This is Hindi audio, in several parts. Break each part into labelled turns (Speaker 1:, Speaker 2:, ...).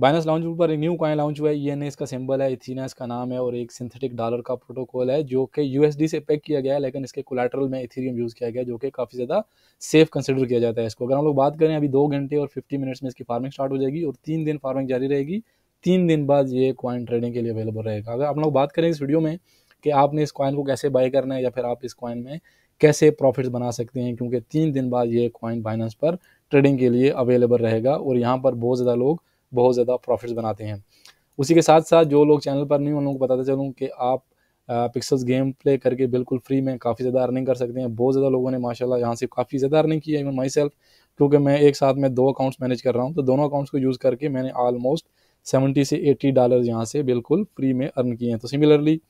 Speaker 1: बाइनस लॉन्च पर न्यू कॉइन लॉन्च हुआ है ई इसका सिंबल है इथीना इसका नाम है और एक सिंथेटिक डॉलर का प्रोटोकॉल है जो कि यूएसडी से पैक किया गया है लेकिन इसके कोलेट्रल में इथीरियम यूज़ किया गया जो कि काफ़ी ज़्यादा सेफ कंसिडर किया जाता है इसको अगर हम लोग बात करें अभी दो घंटे और फिफ्टी मिनट्स में इसकी फार्मिंग स्टार्ट हो जाएगी और तीन दिन फार्मिंग जारी रहेगी तीन दिन बाद ये कॉइन ट्रेडिंग के लिए अवेलेबल रहेगा अगर हम लोग बात करें इस वीडियो में कि आपने इस कॉइन को कैसे बाई करना है या फिर आप इस कॉइन में कैसे प्रॉफिट्स बना सकते हैं क्योंकि तीन दिन बाद ये कॉइन फाइनेंस पर ट्रेडिंग के लिए अवेलेबल रहेगा और यहाँ पर बहुत ज़्यादा लोग बहुत ज़्यादा प्रॉफिट्स बनाते हैं उसी के साथ साथ जो लोग चैनल पर नहीं उन लोगों को बताते चलूँ कि आप पिक्सल्स गेम प्ले करके बिल्कुल फ्री में काफ़ी ज़्यादा अर्निंग कर सकते हैं बहुत ज़्यादा लोगों ने माशाल्लाह यहाँ से काफ़ी ज़्यादा अर्निंग की है इवन माई सेल्फ क्योंकि मैं एक साथ में दो अकाउंट्स मैनेज कर रहा हूँ तो दोनों अकाउंट्स को यूज़ करके मैंने आलमोस्ट सेवेंटी से एट्टी डॉलर यहाँ से बिल्कुल फ्री में अर्न किए हैं तो सिमिलरली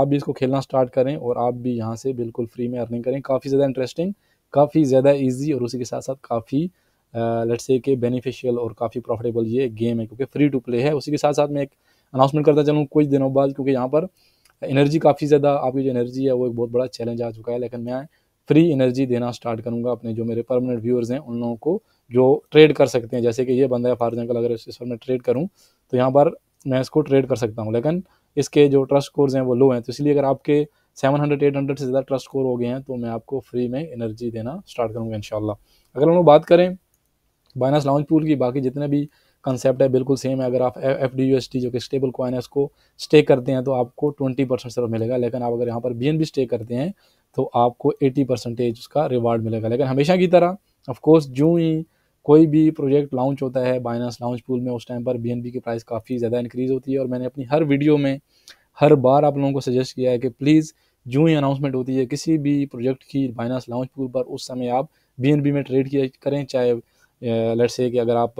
Speaker 1: आप भी इसको खेलना स्टार्ट करें और आप भी यहाँ से बिल्कुल फ्री में अर्निंग करें काफ़ी ज़्यादा इंटरेस्टिंग काफ़ी ज़्यादा ईजी और उसी के साथ साथ काफ़ी लेट्स से कि बेनिफिशियल और काफ़ी प्रॉफिटेबल ये गेम है क्योंकि फ्री टू प्ले है उसी के साथ साथ मैं एक अनाउंसमेंट करता चलूँ कुछ दिनों बाद क्योंकि यहाँ पर एनर्जी काफ़ी ज़्यादा आपकी जो एनर्जी है वो एक बहुत बड़ा चैलेंज आ चुका है लेकिन मैं फ्री एनर्जी देना स्टार्ट करूँगा अपने जो मेरे परमानेंट व्यूअर्स हैं उन लोगों को जो ट्रेड कर सकते हैं जैसे कि ये बंदा है फॉर एग्जाम्पल अगर इस पर मैं ट्रेड करूँ तो यहाँ पर मैं इसको ट्रेड कर सकता हूँ लेकिन इसके जो ट्रस्ट स्कोर्स हैं वो लो हैं तो इसलिए अगर आपके सेवन हंड्रेड एट हंड्रेड से ज़्यादा ट्रस्ट स्कोर हो गए हैं तो मैं आपको फ्री में एनर्जी देना स्टार्ट करूँगा इन अगर हम लोग बात करें बाइनास लॉन्च पूल की बाकी जितने भी कंसेप्ट है बिल्कुल सेम है अगर आप F D U S T जो कि स्टेबल कॉइन है उसको स्टे करते हैं तो आपको ट्वेंटी परसेंट सिर्फ मिलेगा लेकिन आप अगर यहाँ पर बी एन बी स्टे करते हैं तो आपको एटी परसेंटेज उसका रिवार्ड मिलेगा लेकिन हमेशा की तरह ऑफकोर्स जो ही कोई भी प्रोजेक्ट लॉन्च होता है बाइनास लॉन्च पूल में उस टाइम पर बी एन बी की प्राइस काफ़ी ज़्यादा इंक्रीज़ होती है और मैंने अपनी हर वीडियो में हर बार आप लोगों को सजेस्ट किया है कि प्लीज़ जो ही अनाउंसमेंट होती है किसी भी प्रोजेक्ट की बाइनास लॉन्च पूल पर उस समय आप बी एन बी में ट्रेड किया करें चाहे लेट्स से कि अगर आप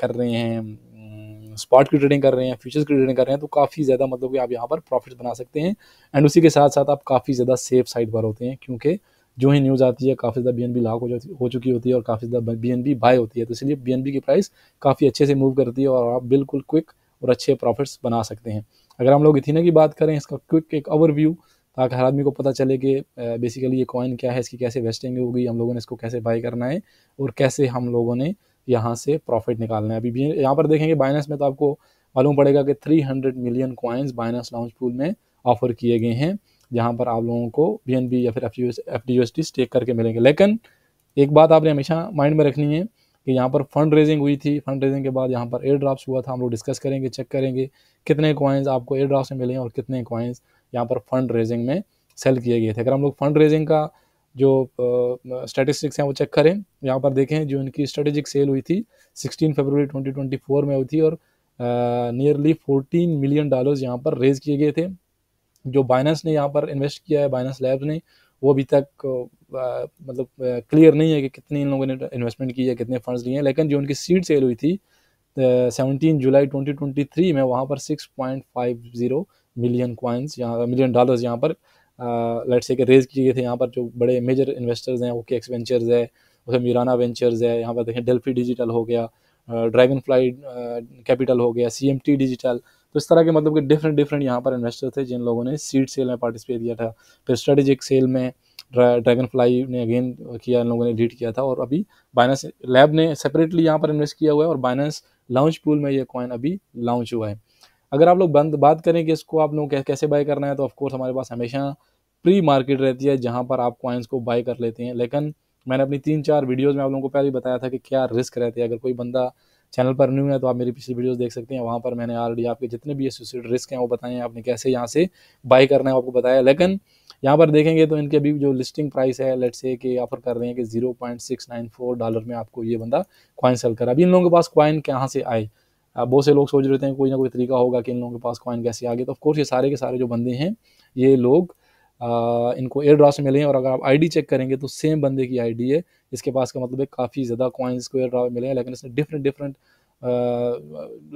Speaker 1: कर रहे हैं स्पॉट की ट्रेडिंग कर रहे हैं फ्यूचर्स की ट्रेडिंग कर रहे हैं तो काफ़ी ज़्यादा मतलब कि आप यहाँ पर प्रॉफिट बना सकते हैं एंड उसी के साथ साथ आप काफ़ी ज़्यादा सेफ साइड पर होते हैं क्योंकि जो ही न्यूज़ आती है काफ़ी ज़्यादा बी एन बी लाख हो जाती हो चुकी होती है और काफ़ी ज़्यादा बी एन बी बाय होती है तो इसलिए बी एन बी की प्राइस काफ़ी अच्छे से मूव करती है और आप बिल्कुल क्विक और अच्छे प्रॉफिट्स बना सकते हैं अगर हम लोग इथीना की बात करें इसका क्विक एक ओवरव्यू ताकि हर आदमी को पता चले कि बेसिकली ये कॉइन क्या है इसकी कैसे वेस्टिंग होगी हम लोगों ने इसको कैसे बाई करना है और कैसे हम लोगों ने यहाँ से प्रॉफिट निकालना है अभी भी यहाँ पर देखेंगे बाइनेंस में तो आपको मालूम पड़ेगा कि 300 million coins Binance launch pool में ऑफर किए गए हैं जहाँ पर आप लोगों को बी या फिर एफ डी स्टेक करके मिलेंगे लेकिन एक बात आपने हमेशा माइंड में रखनी है कि यहाँ पर फंड रेजिंग हुई थी फंड रेजिंग के बाद यहाँ पर एयर ड्राफ्ट हुआ था हम लोग डिस्कस करेंगे चेक करेंगे कितने कॉइन्स आपको एयर ड्राफ्ट में मिले हैं और कितने कॉइन्स यहाँ पर फंड रेजिंग में सेल किए गए थे अगर हम लोग फंड रेजिंग का जो स्टैटिस्टिक्स हैं वो चेक करें यहाँ पर देखें जो इनकी स्ट्रेटेजिक सेल हुई थी 16 फरवरी 2024 में हुई थी और नियरली फोर्टीन मिलियन डॉलर्स यहाँ पर रेज किए गए थे जो बाइनेंस ने यहाँ पर इन्वेस्ट किया है बाइनेंस लैब्स ने वो अभी तक आ, मतलब क्लियर नहीं है कि कितने इन लोगों ने इन्वेस्टमेंट की है कितने फंड्स लिए हैं लेकिन जो उनकी सीड सेल हुई थी सेवनटीन जुलाई 2023 में वहाँ पर 6.50 मिलियन क्वाइंस यहाँ मिलियन डॉलर्स यहाँ पर लाइट से रेज किए गए थे यहाँ पर जो बड़े मेजर इन्वेस्टर्स हैं वो के एक्स वेंचर्स है उसमें मीराना वेंचर्स है यहाँ पर देखें डेल्फी डिजिटल हो गया ड्रैगन फ्लाई कैपिटल हो गया सी एम टी डिजिटल तो इस तरह के मतलब कि डिफरेंट डिफरेंट यहाँ पर इन्वेस्टर थे जिन लोगों ने सीड सेल में पार्टिसिपेट किया था फिर स्ट्रेटेजिक सेल में ड्रैगन फ्लाई ने अगेन किया इन लोगों ने लीड किया था और अभी बाइनेंस लैब ने सेपरेटली यहाँ पर इन्वेस्ट किया हुआ है और बाइनेंस लॉन्च पूल में ये कॉइन अभी लॉन्च हुआ है अगर आप लोग बंद बात करें कि इसको आप लोग कैसे बाय करना है तो ऑफकोर्स हमारे पास हमेशा प्री मार्केट रहती है जहाँ पर आप कॉइन्स को बाय कर लेते हैं लेकिन मैंने अपनी तीन चार वीडियोज़ में आप लोगों को पहले ही बताया था कि क्या रिस्क रहती है अगर कोई बंदा चैनल पर न्यू है तो आप मेरी पिछली वीडियोस देख सकते हैं वहाँ पर मैंने ऑलरेडी आपके जितने भी एसोसिएट रिस्क हैं वो बताए हैं आपने कैसे यहाँ से बाय करना है आपको बताया लेकिन यहाँ पर देखेंगे तो इनके अभी जो लिस्टिंग प्राइस है लेट से कि ऑफर कर रहे हैं कि zero point six nine four dollar में आपको ये बंदा कॉइन सेल कर अभी इन लोगों के पास कॉइन कहाँ से आए बहुत से लोग सोच रहे हैं कोई ना कोई तरीका होगा कि इन लोगों के पास कॉइन कैसे आ गए तो ऑफकोर्स ये सारे के सारे जो बंदे हैं ये लोग आ, इनको एयर ड्राफ्ट मिले हैं और अगर आप आईडी चेक करेंगे तो सेम बंदे की आईडी है इसके पास का मतलब है काफ़ी ज़्यादा कॉइन्स को एयर ड्राफ्ट मिले हैं लेकिन इसने डिफरेंट डिफरेंट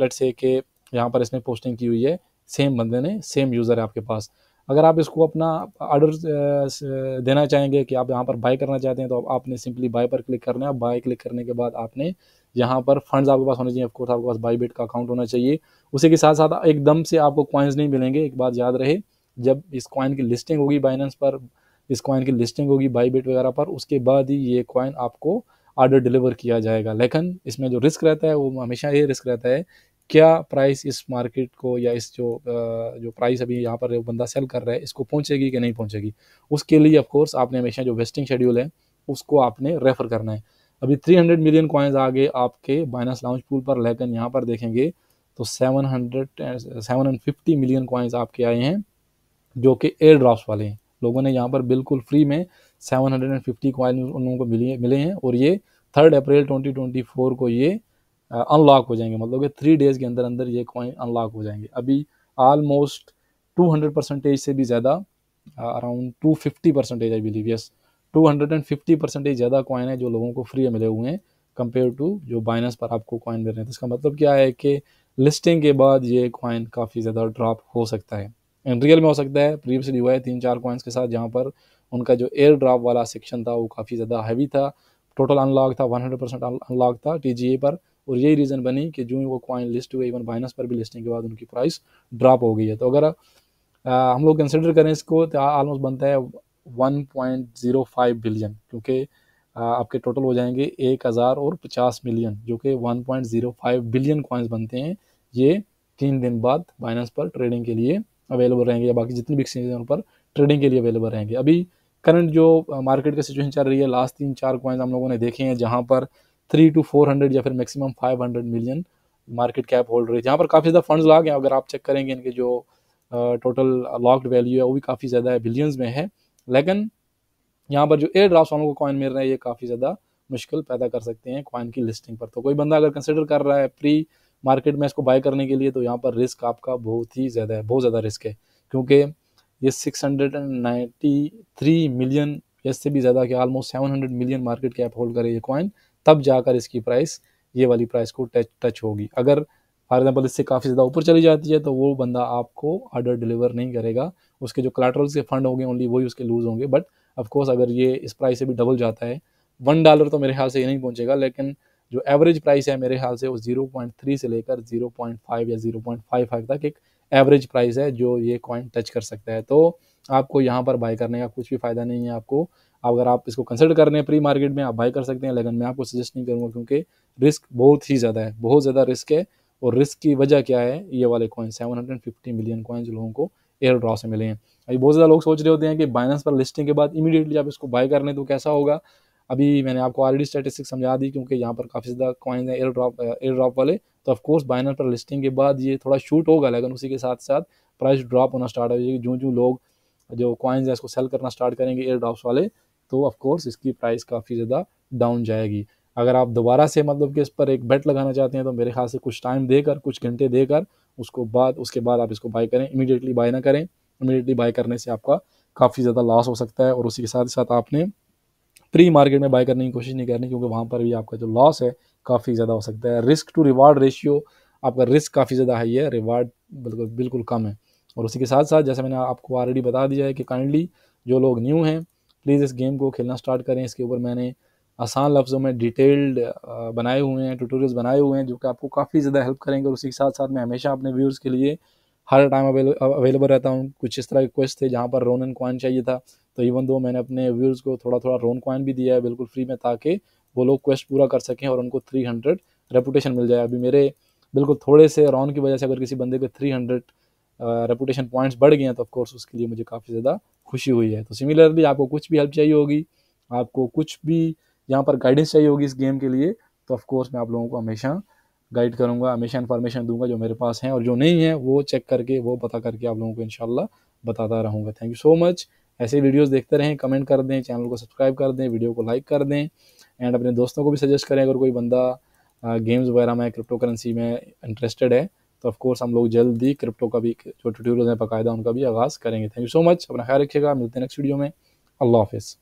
Speaker 1: लेट से कि यहाँ पर इसने पोस्टिंग की हुई है सेम बंदे ने सेम यूज़र है आपके पास अगर आप इसको अपना ऑर्डर देना चाहेंगे कि आप यहाँ पर बाय करना चाहते हैं तो आपने सिंपली बाय पर क्लिक करना है बाय क्लिक करने के बाद आपने यहाँ पर फंड्स आपके पास होने चाहिए ऑफकोर्स आपके पास बाई का अकाउंट होना चाहिए उसी के साथ साथ एकदम से आपको क्वाइंस नहीं मिलेंगे एक बात याद रहे जब इस कॉइन की लिस्टिंग होगी बाइनेंस पर इस कॉइन की लिस्टिंग होगी बाई वगैरह पर उसके बाद ही ये कॉइन आपको आर्डर डिलीवर किया जाएगा लेकिन इसमें जो रिस्क रहता है वो हमेशा ये रिस्क रहता है क्या प्राइस इस मार्केट को या इस जो जो प्राइस अभी यहाँ पर बंदा सेल कर रहा है इसको पहुँचेगी कि नहीं पहुँचेगी उसके लिए ऑफकोर्स आपने हमेशा जो वेस्टिंग शेड्यूल है उसको आपने रेफ़र करना है अभी 300 मिलियन कॉइन्स आ गए आपके बाइनस लॉन्च पूल पर लेकिन यहाँ पर देखेंगे तो 700 फिफ्टी मिलियन कॉइन्स आपके आए हैं जो कि एयर ड्राफ्ट वाले हैं लोगों ने यहाँ पर बिल्कुल फ्री में 750 कॉइन उन लोगों को मिले मिले हैं और ये थर्ड अप्रैल 2024 को ये अनलॉक हो जाएंगे मतलब कि थ्री डेज़ के अंदर अंदर ये कॉइन अनलॉक हो जाएंगे अभी आलमोस्ट 200 परसेंटेज से भी ज़्यादा around 250 percentage I believe yes 250 percentage ज़्यादा कॉइन है जो लोगों को फ्री मिले हुए हैं कंपेयर टू जो बाइनस पर आपको कॉइन मिल रहे हैं तो इसका मतलब क्या है कि लिस्टिंग के बाद ये कॉइन काफ़ी ज़्यादा ड्रॉप हो सकता है एंड रियल में हो सकता है प्रीवियसली हुआ है तीन चार कॉइन्स के साथ जहाँ पर उनका जो एयर ड्रॉप वाला सेक्शन था वो काफ़ी ज़्यादा हैवी था टोटल अनलॉक था 100 परसेंट अनलॉक था टी पर और यही रीज़न बनी कि जो वो कॉइन लिस्ट हुए इवन बाइनस पर भी लिस्टिंग के बाद उनकी प्राइस ड्रॉप हो गई है तो अगर आ, हम लोग कंसिडर करें इसको तो ऑलमोस्ट बनता है 1.05 बिलियन क्योंकि आपके टोटल हो जाएंगे एक हज़ार और पचास मिलियन जो कि 1.05 बिलियन कॉइन्स बनते हैं ये तीन दिन बाद बाइनेंस पर ट्रेडिंग के लिए अवेलेबल रहेंगे या बाकी जितनी भी एक्सचेंज पर ट्रेडिंग के लिए अवेलेबल रहेंगे अभी करंट जो मार्केट का सिचुएशन चल रही है लास्ट तीन चार कॉइन्स हम लोगों ने देखे हैं जहाँ पर थ्री टू फोर हंड्रेड या फिर maximum five hundred million market cap hold रही है जहाँ पर काफ़ी ज़्यादा फंड्स ला गए अगर आप चेक करेंगे इनके जो टोटल लॉक्ड वैल्यू है वो भी काफ़ी ज़्यादा है बिलियंस में है लेकिन यहाँ पर जो एयर ड्राफ्ट वालों को कॉइन मिल रहे हैं ये काफ़ी ज़्यादा मुश्किल पैदा कर सकते हैं कॉइन की लिस्टिंग पर तो कोई बंदा अगर कंसिडर कर रहा है प्री मार्केट में इसको बाय करने के लिए तो यहाँ पर रिस्क आपका बहुत ही ज़्यादा है बहुत ज़्यादा रिस्क है क्योंकि ये six hundred and ninety three million इससे भी ज़्यादा कि almost hundred million market cap hold करे ये कॉइन तब जाकर इसकी प्राइस ये वाली प्राइस को टच टच होगी अगर फॉर एग्जाम्पल इससे काफ़ी ज़्यादा ऊपर चली जाती है तो वो बंदा आपको ऑर्डर डिलीवर नहीं करेगा उसके जो कलाट्रल्स के फंड होंगे ओनली वही उसके लूज़ होंगे बट ऑफकोर्स अगर ये इस प्राइस से भी डबल जाता है वन डॉलर तो मेरे ख्याल से ये नहीं पहुँचेगा लेकिन जो एवरेज प्राइस है मेरे ख्याल से वो जीरो पॉइंट थ्री से लेकर जीरो पॉइंट फाइव या जीरो पॉइंट फाइव फाइव तक एक एवरेज प्राइस है जो ये कॉइन टच कर सकता है तो आपको यहाँ पर बाय करने का कुछ भी फ़ायदा नहीं है आपको अगर आप इसको कंसिडर कर रहे हैं प्री मार्केट में आप बाय कर सकते हैं लेकिन मैं आपको सजेस्ट नहीं करूँगा क्योंकि रिस्क बहुत ही ज़्यादा है बहुत ज़्यादा रिस्क है और रिस्क की वजह क्या है ये वाले coin seven hundred fifty million coin लोगों को एयर ड्रॉ से मिले हैं अभी बहुत ज़्यादा लोग सोच रहे होते हैं कि बाइनेंस पर लिस्टिंग के बाद इमीडिएटली आप इसको बाय कर लें तो कैसा होगा अभी मैंने आपको ऑलरेडी स्टैटिस्टिक समझा दी क्योंकि यहाँ पर काफ़ी ज़्यादा कॉइन है एयर ड्रॉप एयर ड्रॉप वाले तो ऑफकोर्स बाइनस पर लिस्टिंग के बाद ये थोड़ा शूट होगा लेकिन उसी के साथ साथ प्राइस ड्रॉप होना स्टार्ट हो जाएगी जो जो लोग जो कॉइन्स है इसको सेल करना स्टार्ट करेंगे एयर ड्रॉप्स वाले तो ऑफकोर्स इसकी प्राइस काफ़ी ज़्यादा डाउन जाएगी अगर आप दोबारा से मतलब कि इस पर एक बेट लगाना चाहते हैं तो मेरे ख्याल से कुछ टाइम देकर कुछ घंटे देकर उसको बाद उसके बाद आप इसको बाय करें इमीडिएटली बाय ना करें इमीडिएटली बाय करने से आपका काफ़ी ज़्यादा लॉस हो सकता है और उसी के साथ साथ आपने प्री मार्केट में बाय करने की कोशिश नहीं करनी क्योंकि वहाँ पर भी आपका जो लॉस है काफ़ी ज़्यादा हो सकता है रिस्क टू रिवार्ड रेशियो आपका रिस्क काफ़ी ज़्यादा हाई है रिवार्ड बिल्कुल बिल्कुल कम है और उसी के साथ साथ जैसे मैंने आपको ऑलरेडी बता दिया है कि काइंडली जो लोग न्यू हैं प्लीज़ इस गेम को खेलना स्टार्ट करें इसके ऊपर मैंने आसान लफ्ज़ों में डिटेल्ड बनाए हुए हैं ट्यूटोरियल्स बनाए हुए हैं जो कि आपको काफ़ी ज़्यादा हेल्प करेंगे और उसी के साथ साथ मैं हमेशा अपने व्यूर्स के लिए हर टाइम अवेलेबल रहता हूँ कुछ इस तरह के क्वेश्चन थे जहाँ पर रोन एंड कॉइन चाहिए था तो इवन दो मैंने अपने व्यूर्स को थोड़ा थोड़ा रोन कॉइन भी दिया है बिल्कुल फ्री में ताकि वो लोग क्वेस्ट पूरा कर सकें और उनको थ्री हंड्रेड मिल जाए अभी मेरे बिल्कुल थोड़े से रोन की वजह से अगर किसी बंदे के थ्री हंड्रेड पॉइंट्स बढ़ गए हैं तो ऑफकोर्स उसके लिए मुझे काफ़ी ज़्यादा खुशी हुई है तो सिमिलरली आपको कुछ भी हेल्प चाहिए होगी आपको कुछ भी यहाँ पर गाइडेंस चाहिए होगी इस गेम के लिए तो ऑफ़ मैं आप लोगों को हमेशा गाइड करूँगा हमेशा इन्फॉर्मेशन दूंगा जो मेरे पास हैं और जो नहीं है वो चेक करके वो पता करके आप लोगों को इन बताता रहूँगा थैंक यू सो मच ऐसे वीडियोस देखते रहें कमेंट कर दें चैनल को सब्सक्राइब कर दें वीडियो को लाइक कर दें एंड अपने दोस्तों को भी सजेस्ट करें अगर कोई बंदा गेम्स वगैरह में क्रिप्टो करेंसी में इंटरेस्टेड है तो ऑफकोर्स हम लोग जल्द ही क्रिप्टो का भी जो ट्यूटोरियल है बाकायदा उनका भी आगाज़ करेंगे थैंक यू सो मच अपना ख्याल रखिएगा मिलते हैं नेक्स्ट वीडियो में अल्लाह हाफिज़